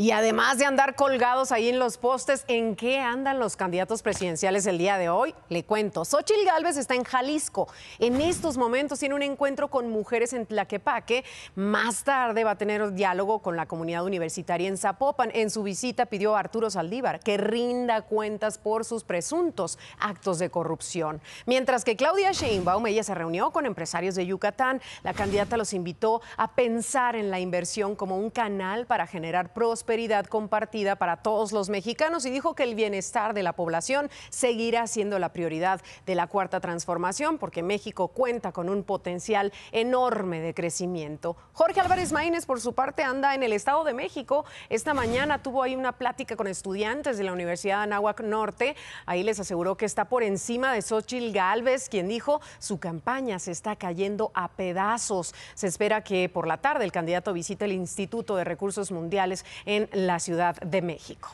Y además de andar colgados ahí en los postes, ¿en qué andan los candidatos presidenciales el día de hoy? Le cuento. Xochil Gálvez está en Jalisco. En estos momentos tiene un encuentro con mujeres en Tlaquepaque. Más tarde va a tener un diálogo con la comunidad universitaria en Zapopan. En su visita pidió a Arturo Saldívar que rinda cuentas por sus presuntos actos de corrupción. Mientras que Claudia Sheinbaum, ella se reunió con empresarios de Yucatán. La candidata los invitó a pensar en la inversión como un canal para generar próspero compartida para todos los mexicanos y dijo que el bienestar de la población seguirá siendo la prioridad de la cuarta transformación porque México cuenta con un potencial enorme de crecimiento. Jorge Álvarez Maínez, por su parte, anda en el Estado de México. Esta mañana tuvo ahí una plática con estudiantes de la Universidad de Anáhuac Norte. Ahí les aseguró que está por encima de Xochil Gálvez, quien dijo su campaña se está cayendo a pedazos. Se espera que por la tarde el candidato visite el Instituto de Recursos Mundiales en la Ciudad de México.